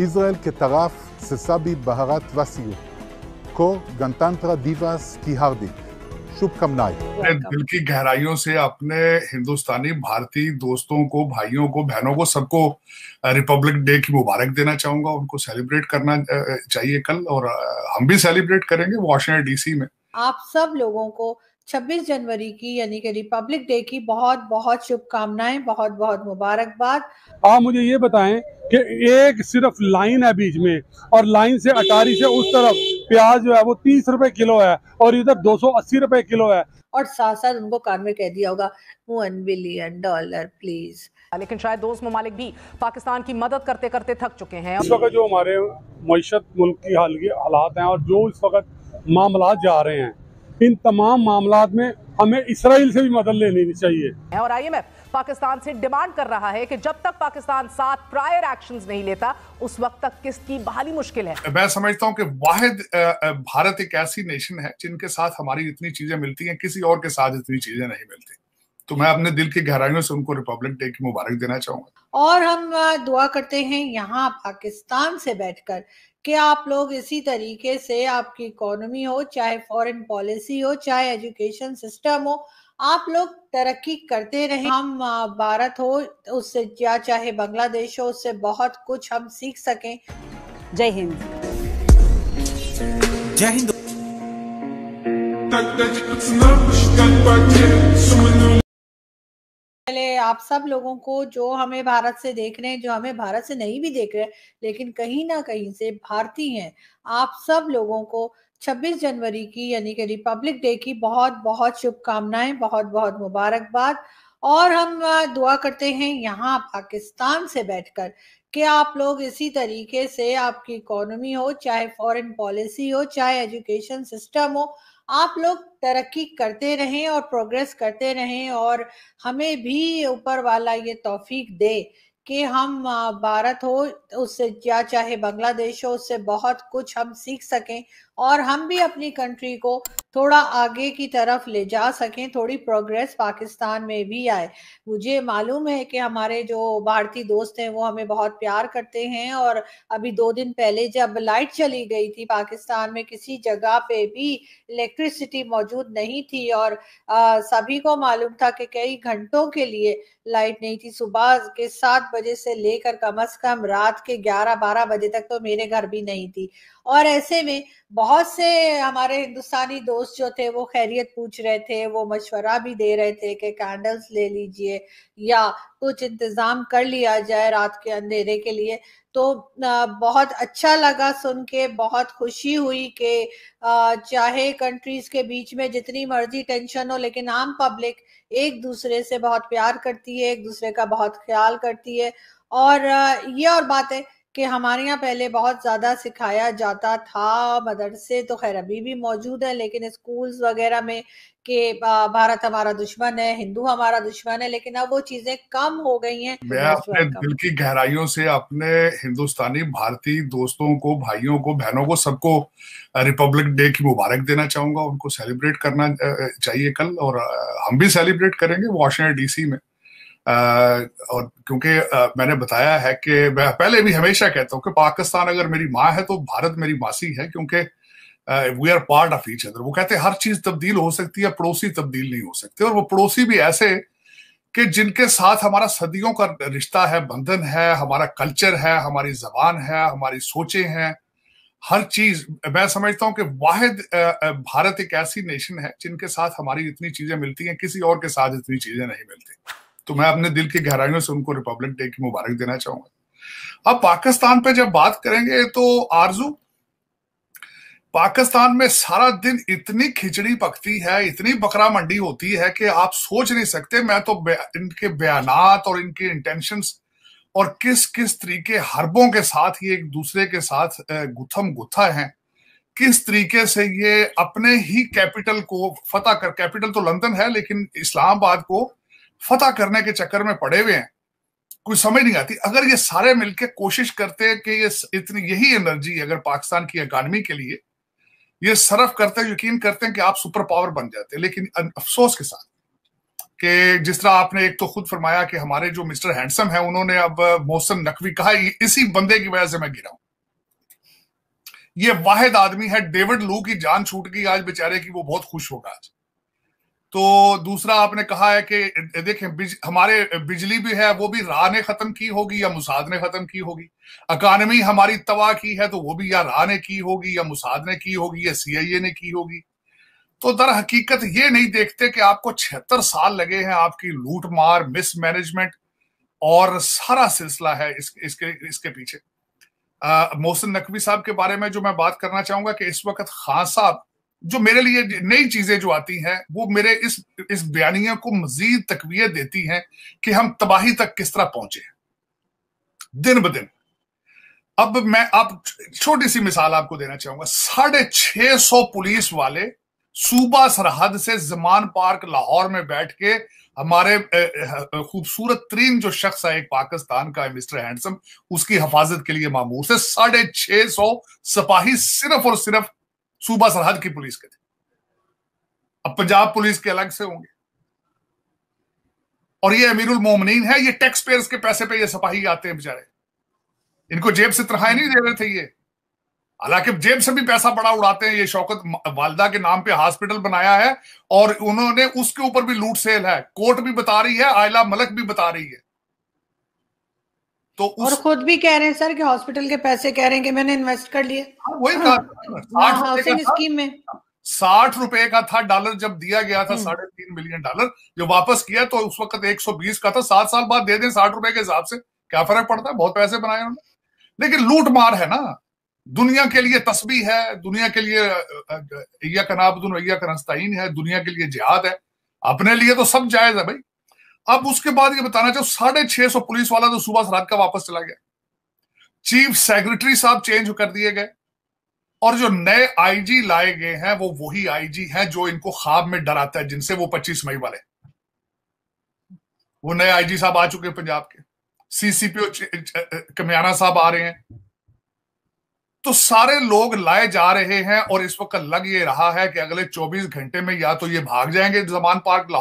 Israel के तरफ से सभी बहरत वसील को गणतंत्र दिवस की कामनाएं शुभकामनाएं दिल की गहराइयों से अपने हिंदुस्तानी भारतीय दोस्तों को भाइयों को बहनों को सबको रिपब्लिक डे की मुबारक देना चाहूंगा उनको सेलिब्रेट करना चाहिए कल और हम भी सेलिब्रेट करेंगे वॉशिंगटन डीसी में आप सब लोगों को 26 जनवरी की यानी कि रिपब्लिक डे की बहुत बहुत शुभकामनाएं बहुत बहुत मुबारकबाद आप मुझे ये बताएं कि एक सिर्फ लाइन है बीच में और लाइन से अटारी से उस तरफ प्याज जो है वो तीस रुपए किलो है और इधर दो सौ अस्सी रुपए किलो है और साथ साथ उनको कान में कह दिया होगा वन बिलियन डॉलर प्लीज लेकिन शायद दोस्त ममालिक भी पाकिस्तान की मदद करते करते थक चुके हैं इस वक्त जो हमारे मीशत मुल्क की हालात हैं और जो इस वक्त मामला जा रहे हैं इन तमाम मामला में हमें इसराइल से भी मदद लेनी चाहिए और आईएमएफ पाकिस्तान से डिमांड कर रहा है कि जब तक पाकिस्तान सात प्रायर एक्शंस नहीं लेता उस वक्त तक किसकी बहाली मुश्किल है मैं समझता हूं कि वाहिद भारत एक ऐसी नेशन है जिनके साथ हमारी इतनी चीजें मिलती हैं किसी और के साथ इतनी चीजें नहीं मिलती तो मैं अपने दिल की गहराइयों से उनको रिपब्लिक डे की मुबारक देना चाहूंगा और हम दुआ करते हैं यहाँ पाकिस्तान से बैठकर कि आप लोग इसी तरीके से आपकी इकोनॉमी हो चाहे फॉरेन पॉलिसी हो चाहे एजुकेशन सिस्टम हो आप लोग तरक्की करते रहे हम भारत हो उससे या चाहे बांग्लादेश हो उससे बहुत कुछ हम सीख सकें जय हिंद जय हिंद पहले आप सब लोगों को जो हमें भारत से देख रहे हैं जो हमें भारत से नहीं भी देख रहे लेकिन कहीं ना कहीं से भारतीय हैं आप सब लोगों को 26 जनवरी की यानी कि रिपब्लिक डे की बहुत बहुत शुभकामनाएं बहुत बहुत मुबारकबाद और हम दुआ करते हैं यहाँ पाकिस्तान से बैठकर कि आप लोग इसी तरीके से आपकी इकोनॉमी हो चाहे फॉरेन पॉलिसी हो चाहे एजुकेशन सिस्टम हो आप लोग तरक्की करते रहें और प्रोग्रेस करते रहें और हमें भी ऊपर वाला ये तौफीक दे कि हम भारत हो उससे या चाहे बांग्लादेश हो उससे बहुत कुछ हम सीख सकें और हम भी अपनी कंट्री को थोड़ा आगे की तरफ ले जा सकें थोड़ी प्रोग्रेस पाकिस्तान में भी आए मुझे मालूम है कि हमारे जो भारतीय दोस्त हैं वो हमें बहुत प्यार करते हैं और अभी दो दिन पहले जब लाइट चली गई थी पाकिस्तान में किसी जगह पे भी इलेक्ट्रिसिटी मौजूद नहीं थी और आ, सभी को मालूम था कि कई घंटों के लिए लाइट नहीं थी सुबह के सात बजे से लेकर कम अज कम रात के ग्यारह बारह बजे तक तो मेरे घर भी नहीं थी और ऐसे में बहुत से हमारे हिंदुस्तानी दोस्त जो थे वो खैरियत पूछ रहे थे वो मशवरा भी दे रहे थे कि कैंडल्स ले लीजिए या कुछ इंतज़ाम कर लिया जाए रात के अंधेरे के लिए तो बहुत अच्छा लगा सुन के बहुत खुशी हुई कि चाहे कंट्रीज के बीच में जितनी मर्जी टेंशन हो लेकिन आम पब्लिक एक दूसरे से बहुत प्यार करती है एक दूसरे का बहुत ख्याल करती है और ये और बात है कि हमारे यहाँ पहले बहुत ज़्यादा सिखाया जाता था मदरसे तो खैर अभी भी मौजूद है लेकिन स्कूल्स वगैरह में कि भारत हमारा दुश्मन है हिंदू हमारा दुश्मन है लेकिन अब वो चीजें कम हो गई हैं तो मैं अपने दिल की गहराइयों से अपने हिंदुस्तानी भारतीय दोस्तों को भाइयों को बहनों को सबको रिपब्लिक डे की मुबारक देना चाहूंगा उनको सेलिब्रेट करना चाहिए कल और हम भी सेलिब्रेट करेंगे वॉशिंगटन डीसी में और क्योंकि मैंने बताया है कि मैं पहले भी हमेशा कहता हूँ कि पाकिस्तान अगर मेरी माँ है तो भारत मेरी मासी है क्योंकि we are part of each other वो कहते हैं हर चीज तब्दील हो सकती है पड़ोसी तब्दील नहीं हो सकते और वो पड़ोसी भी ऐसे कि जिनके साथ हमारा सदियों का रिश्ता है बंधन है हमारा कल्चर है हमारी जबान है हमारी सोचें हैं हर चीज मैं समझता हूं कि वाहिद भारत एक ऐसी नेशन है जिनके साथ हमारी इतनी चीजें मिलती हैं किसी और के साथ इतनी चीजें नहीं मिलती तो मैं अपने दिल की गहराइयों से उनको रिपब्लिक डे की मुबारक देना चाहूंगा अब पाकिस्तान पे जब बात करेंगे तो आरजू पाकिस्तान में सारा दिन इतनी खिचड़ी पकती है इतनी बकरा मंडी होती है कि आप सोच नहीं सकते मैं तो इनके बयान और इनके इंटेंशन और किस किस तरीके हरबों के साथ ये एक दूसरे के साथ गुथम गुथा है किस तरीके से ये अपने ही कैपिटल को फतह कर कैपिटल तो लंदन है लेकिन इस्लामाबाद को फतेह करने के चक्कर में पड़े हुए हैं कुछ समझ नहीं आती अगर ये सारे मिलकर कोशिश करते हैं कि ये इतनी यही एनर्जी अगर पाकिस्तान की अकानमी के लिए ये सरफ करते हैं यकीन करते हैं कि आप सुपर पावर बन जाते हैं लेकिन अफसोस के साथ कि जिस तरह आपने एक तो खुद फरमाया कि हमारे जो मिस्टर हैंडसम है उन्होंने अब मोहसन नकवी कहा इसी बंदे की वजह से मैं गिरा हूं ये वाहिद आदमी है डेविड लू की जान छूट गई आज बेचारे की वो बहुत खुश होगा आज तो दूसरा आपने कहा है कि देखें बिज, हमारे बिजली भी है वो भी राह ने खत्म की होगी या मुसाद ने खत्म की होगी अकानमी हमारी तबाह की है तो वो भी या राह ने की होगी या मुसाद ने की होगी या ए ने की होगी तो दर हकीकत ये नहीं देखते कि आपको छिहत्तर साल लगे हैं आपकी लूट मार मिसमैनेजमेंट और सारा सिलसिला है इस, इसके इसके पीछे मोहसिन नकवी साहब के बारे में जो मैं बात करना चाहूंगा कि इस वक्त खान साहब जो मेरे लिए नई चीजें जो आती हैं वो मेरे इस इस बयानिया को मजीद तकवीत देती हैं कि हम तबाही तक किस तरह पहुंचे दिन ब दिन अब मैं आप छोटी सी मिसाल आपको देना चाहूंगा साढ़े छह सौ पुलिस वाले सूबा सरहद से जमान पार्क लाहौर में बैठ के हमारे खूबसूरत तरीन जो शख्स है एक पाकिस्तान का है मिस्टर हैंडसम उसकी हफाजत के लिए मामूर से साढ़े छह सौ सपाही सिर्फ और सिर्फ सूबा सरहद की पुलिस के थे अब पंजाब पुलिस के अलग से होंगे और ये अमीरुल मोमिन है ये टैक्स पेयर्स के पैसे पे ये सिपाही आते हैं बेचारे इनको जेब से तनखाएं नहीं दे रहे थे ये हालांकि जेब से भी पैसा बड़ा उड़ाते हैं ये शौकत वालदा के नाम पे हॉस्पिटल बनाया है और उन्होंने उसके ऊपर भी लूट सेल है कोर्ट भी बता रही है आयला मलक भी बता रही है तो उस... और खुद भी कह रहे हैं सर कि हॉस्पिटल के पैसे कह रहे हैं कि मैंने इन्वेस्ट कर लिए हाँ, वही हाउसिंग हाँ, स्कीम में साठ रुपए का था डॉलर जब दिया गया था हम्म। साढ़े तीन मिलियन डॉलर जो वापस किया तो उस वक्त एक सौ बीस का था सात साल बाद दे दें साठ रुपए के हिसाब से क्या फर्क पड़ता है बहुत पैसे बनाए उन्होंने लेकिन लूट मार है ना दुनिया के लिए तस्बी है दुनिया के लिए अय्या कनाबुदन अय्या कनस्ताइन है दुनिया के लिए जिहाद है अपने लिए तो सब जायज है भाई अब उसके बाद ये बताना चाहो साढ़े छह सौ पुलिस वाला तो सुबह रात का वापस चला गया चीफ सेक्रेटरी साहब चेंज कर दिए गए और जो नए आईजी लाए गए हैं वो वही आईजी हैं जो इनको खाब में डराता है जिनसे वो 25 मई वाले वो नए आईजी साहब आ चुके हैं पंजाब के सीसीपीओ कमियाना साहब आ रहे हैं तो सारे लोग लाए जा रहे हैं और इस वक्त लग ये रहा है कि अगले 24 घंटे में या तो ये भाग जाएंगे जमान पार्क